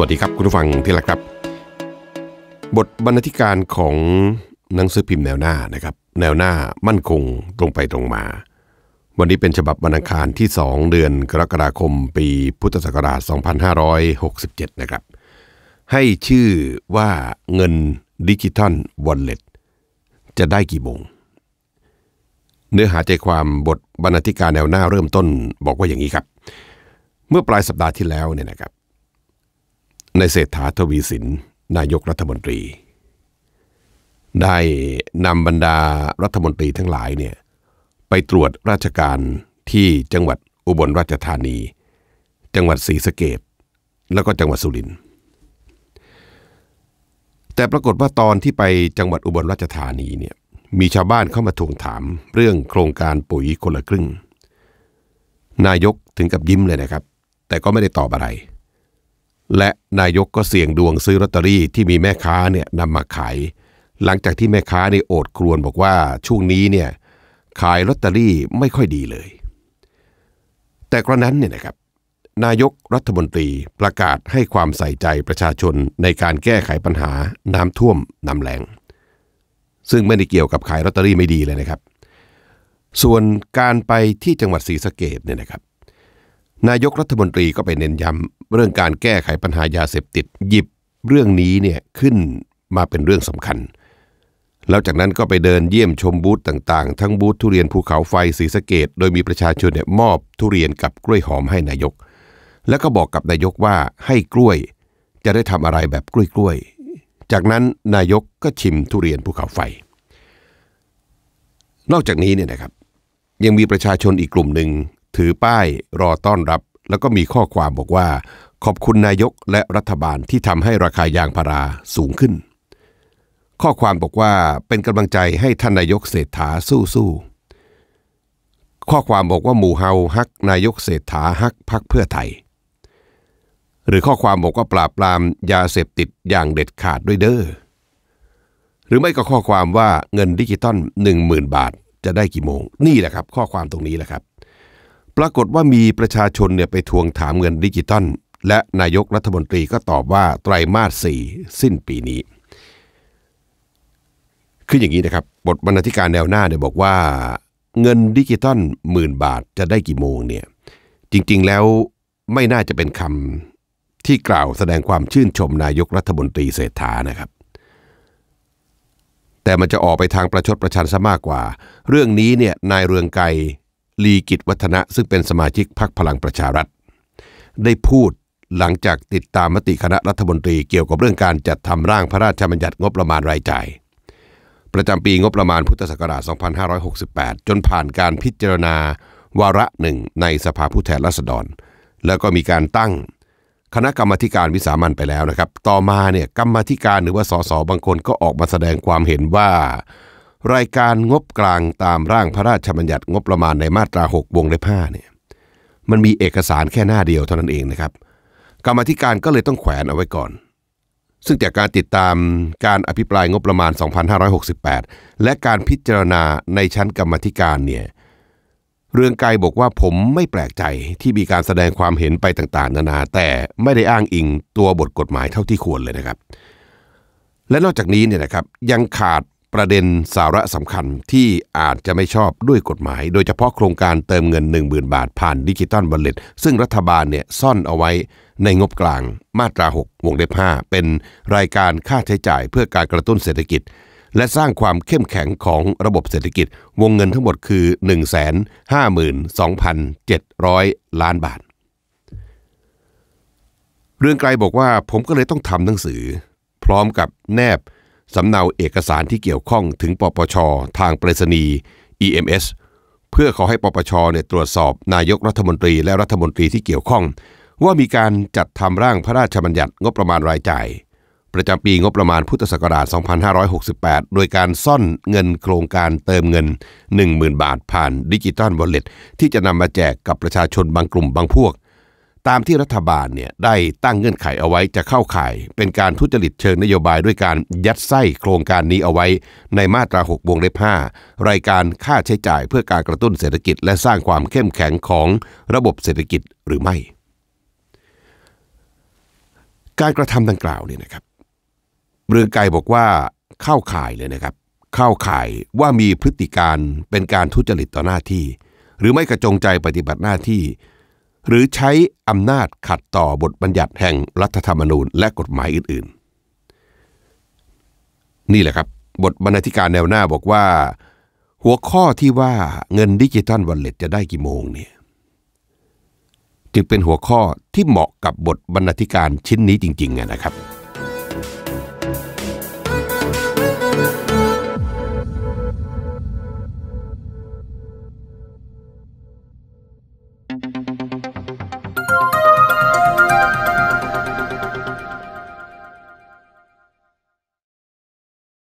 วัสดีครับคุณผู้ฟังที่รักครับ บทบรรณาธิการของหนังสือพิมพ์แนวหน้านะครับ แนวหน้ามั่นคงตรงไปตรงมา วันนี้เป็นฉบับบรรณากคารที่ 2 เดือนกรกฎาคม ปีพุทธศักราช2567 นะครับ ให้ชื่อว่าเงินดิจิทัลวอลเล็ตจะได้กี่บงเนื้อหาใจความบทบรรณาธิการแนวหน้าเริ่มต้นบอกว่าอย่างนี้ครับ เมื่อปลายสัปดาห์ที่แล้วเนี่ยนะครับในเศรษฐาทวีสินนายกรัฐมนตรี ได้นำบรรดารัฐมนตรีทั้งหลายเนี่ยไปตรวจราชการที่จังหวัดอุบลราชธานี จังหวัดศรีสะเกดแล้วก็จังหวัดสุรินทร์แต่ปรากฏว่าตอนที่ไปจังหวัดอุบลราชธานีเนี่ยมีชาวบ้านเข้ามาทวงถามเรื่องโครงการปุ๋ยคนละครึ่ง นายกถึงกับยิ้มเลยนะครับ แต่ก็ไม่ได้ตอบอะไรและนายกก็เสี่ยงดวงซื้อลอตเตอรี่ที่มีแม่ค้าเนี่ยนำมาขายหลังจากที่แม่ค้าในโอดครวนบอกว่าช่วงนี้เนี่ยขายลอตเตอรี่ไม่ค่อยดีเลย แต่กระนั้นเนี่ยนะครับ นายกรัฐมนตรีประกาศให้ความใส่ใจประชาชนในการแก้ไขปัญหาน้ำท่วมน้ำแหลงซึ่งไม่ได้เกี่ยวกับขายลอตเตอรี่ไม่ดีเลยนะครับ ส่วนการไปที่จังหวัดศรีสะเกดเนี่ยนะครับนายกรัฐมนตรีก็ไปเน้นย้ำเรื่องการแก้ไขปัญหายาเสพติดหยิบเรื่องนี้เนี่ยขึ้นมาเป็นเรื่องสำคัญ แล้วจากนั้นก็ไปเดินเยี่ยมชมบูธต่าง ๆ ทั้งบูธทุเรียนภูเขาไฟสีสะเกดโดยมีประชาชนเนี่ยมอบทุเรียนกับกล้วยหอมให้นายก แล้วก็บอกกับนายกว่าให้กล้วย จะได้ทำอะไรแบบกล้วยๆจากนั้นนายกก็ชิมทุเรียนภูเขาไฟ นอกจากนี้เนี่ยนะครับยังมีประชาชนอีกกลุ่มหนึ่งถือป้ายรอต้อนรับ แล้วก็มีข้อความบอกว่า ขอบคุณนายกและรัฐบาลที่ทำให้ราคายางพาราสูงขึ้น ข้อความบอกว่าเป็นกำลังใจให้ท่านนายกเศรษฐาสู้ๆข้อความบอกว่าหมู่เฮาฮักนายกเศรษฐาฮักพักเพื่อไทย หรือข้อความบอกว่าปราบปรามยาเสพติดอย่างเด็ดขาดด้วยเด้อ หรือไม่ก็ข้อความว่าเงินดิจิตอล10,000บาท จะได้กี่โมงนี่แหละครับ ข้อความตรงนี้แหละครับปรากฏว่ามีประชาชนเนี่ยไปทวงถามเงินดิจิตอลและนายกรัฐมนตรีก็ตอบว่าไตรมาสสี่สิ้นปีนี้คืออย่างนี้นะครับบทบรรณาธิการแนวหน้าเนี่ยบอกว่า เงินดิจิตอลหมื่นบาทจะได้กี่โมงเนี่ยจริง ๆแล้วไม่น่าจะเป็นคำที่กล่าวแสดงความชื่นชมนายกรัฐมนตรีเศรษฐานะครับ แต่มันจะออกไปทางประชดประชันซะมากกว่า เรื่องนี้เนี่ยนายเรืองไกรลีกิจวัฒนะ ซึ่งเป็นสมาชิกพรรคพลังประชารัฐ ได้พูดหลังจากติดตามมติคณะรัฐมนตรีเกี่ยวกับเรื่องการจัดทำร่างพระราชบัญญัติงบประมาณรายจ่ายประจำปีงบประมาณพุทธศักราช 2568 จนผ่านการพิจารณาวาระหนึ่งในสภาผู้แทนราษฎร แล้วก็มีการตั้งคณะกรรมการวิสามันไปแล้วนะครับ ต่อมาเนี่ยกรรมธิการหรือว่าสสบางคนก็ออกมาแสดงความเห็นว่ารายการงบกลางตามร่างพระราชบัญญัติงบประมาณในมาตรา 6 วงเล็บ5เนี่ยมันมีเอกสารแค่หน้าเดียวเท่านั้นเองนะครับกรรมธิการก็เลยต้องแขวนเอาไว้ก่อน ซึ่งจากการติดตามการอภิปรายงบประมาณ 2568 และการพิจารณาในชั้นกรรมธิการเนี่ยเรืองไกรบอกว่าผมไม่แปลกใจที่มีการแสดงความเห็นไปต่าง ๆ นานาแต่ไม่ได้อ้างอิงตัวบทกฎหมายเท่าที่ควรเลยนะครับ และนอกจากนี้เนี่ยนะครับยังขาดประเด็นสาระสำคัญที่อาจจะไม่ชอบด้วยกฎหมาย โดยเฉพาะโครงการเติมเงิน10,000บาท ผ่านดิจิตอลบัลเลตซึ่งรัฐบาลเนี่ยซ่อนเอาไว้ในงบกลาง มาตรา6วงเล็บ5เป็นรายการค่าใช้จ่ายเพื่อการกระตุ้นเศรษฐกิจ และสร้างความเข้มแข็งของระบบเศรษฐกิจ วงเงินทั้งหมดคือ152,700ล้านบาท เรื่องไกลบอกว่าผมก็เลยต้องทำหนังสือ พร้อมกับแนบสำเนาเอกสารที่เกี่ยวข้องถึง ปปช ทางไปรษณีย์ EMS เพื่อขอให้ปปชเนี่ยตรวจสอบนายกรัฐมนตรีและรัฐมนตรีที่เกี่ยวข้อง ว่ามีการจัดทำร่างพระราชบัญญัติงบประมาณรายจ่าย ประจำปีงบประมาณพุทธศักราช 2568 โดยการซ่อนเงินโครงการเติมเงิน 10,000 บาท ผ่านดิจิตอลวอลเล็ตที่จะนำมาแจกกับประชาชนบางกลุ่มบางพวกตามที่รัฐบาลเนี่ยได้ตั้งเงื่อนไขเอาไว้ จะเข้าข่ายเป็นการทุจริตเชิงนโยบายด้วยการยัดไส้โครงการนี้เอาไว้ในมาตรา 6 วงเล็บ5รายการค่าใช้จ่ายเพื่อการกระตุ้นเศรษฐกิจและสร้างความเข้มแข็งของระบบเศรษฐกิจหรือไม่ การกระทำดังกล่าวเนี่ยนะครับเรืองไก่บอกว่าเข้าข่ายเลยนะครับ เข้าข่ายว่ามีพฤติการเป็นการทุจริตต่อหน้าที่ หรือไม่กระจงใจปฏิบัติหน้าที่หรือใช้อำนาจขัดต่อบทบัญญัติแห่งรัฐธรรมนูญ และกฎหมายอื่นๆ นี่แหละครับ บทบรรณาธิการแนวหน้าบอกว่า หัวข้อที่ว่าเงินดิจิทัลวอลเล็ตจะได้กี่โมงเนี่ยจึงเป็นหัวข้อที่เหมาะกับบทบรรณาธิการชิ้นนี้จริงๆนะครับ